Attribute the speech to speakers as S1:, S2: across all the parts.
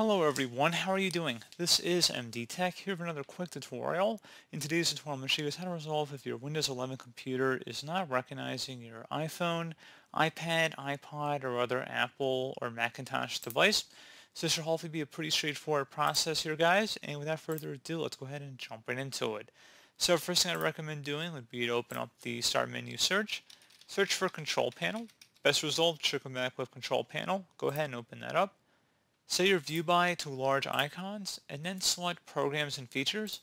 S1: Hello everyone, how are you doing? This is MD Tech here with another quick tutorial. In today's tutorial, I'm going to show you how to resolve if your Windows 11 computer is not recognizing your iPhone, iPad, iPod, or other Apple or Macintosh device. So this should hopefully be a pretty straightforward process here, guys. And without further ado, let's go ahead and jump right into it. So first thing I'd recommend doing would be to open up the Start menu search, search for Control Panel. Best result should come back with Control Panel. Go ahead and open that up. Set your view by to large icons and then select Programs and Features.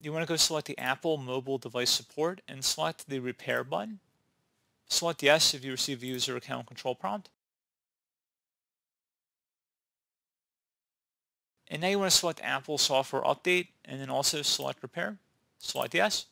S1: You want to go select the Apple Mobile Device Support and select the Repair button. Select Yes if you receive a user account control prompt. And now you want to select Apple Software Update and then also select Repair. Select Yes.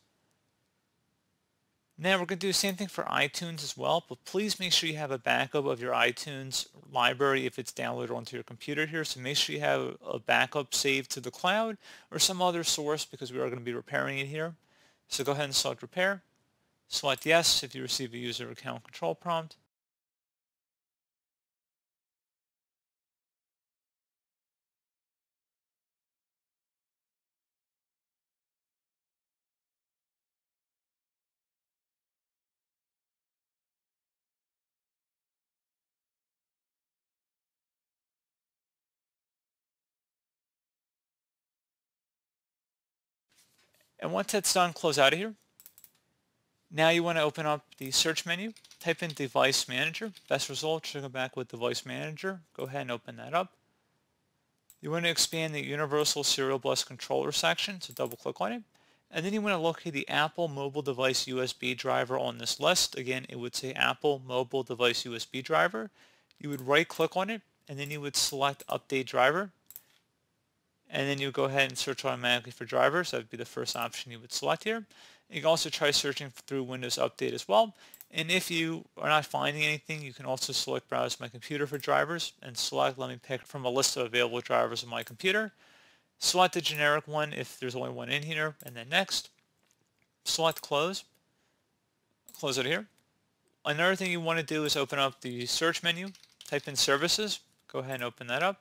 S1: Now we're going to do the same thing for iTunes as well, but please make sure you have a backup of your iTunes library if it's downloaded onto your computer here. So make sure you have a backup saved to the cloud or some other source because we are going to be repairing it here. So go ahead and select Repair. Select Yes if you receive a user account control prompt. And once that's done, close out of here. Now you want to open up the search menu, type in device manager, best result. should come back with device manager. Go ahead and open that up. You want to expand the universal serial bus controller section, so double click on it. And then you want to locate the Apple mobile device USB driver on this list. Again, it would say Apple mobile device USB driver. You would right click on it and then you would select update driver and then you go ahead and search automatically for drivers. That would be the first option you would select here. You can also try searching through Windows Update as well. And if you are not finding anything, you can also select Browse My Computer for drivers and select let me pick from a list of available drivers on my computer. Select the generic one if there's only one in here, and then next. Select Close. Close it here. Another thing you want to do is open up the search menu, type in services, go ahead and open that up.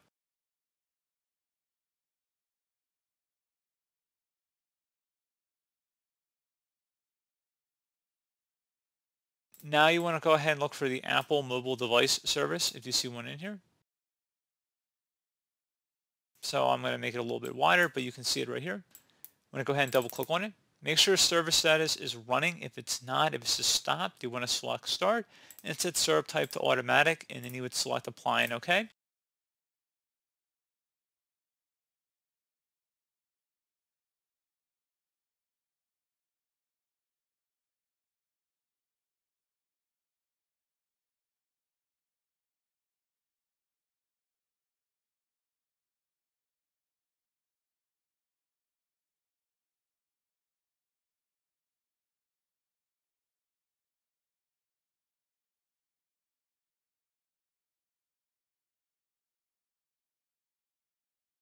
S1: Now you want to go ahead and look for the Apple mobile device service if you see one in here. So I'm going to make it a little bit wider, but you can see it right here. I'm going to go ahead and double click on it. Make sure service status is running. If it's not, if it's just stopped, you want to select start and set service type to automatic and then you would select apply and OK.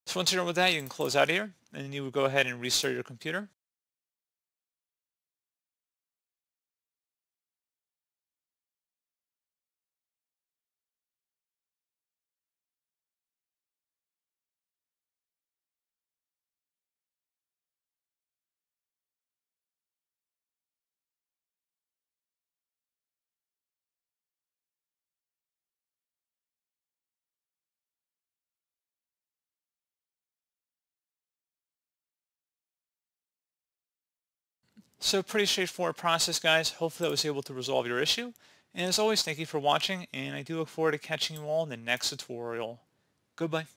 S2: So once you're done with that, you can close out here and you would go ahead and restart your computer.
S1: So pretty straightforward process, guys. Hopefully that was able to resolve your issue. And as always, thank you for watching, and I do look forward to catching you all in the next tutorial. Goodbye.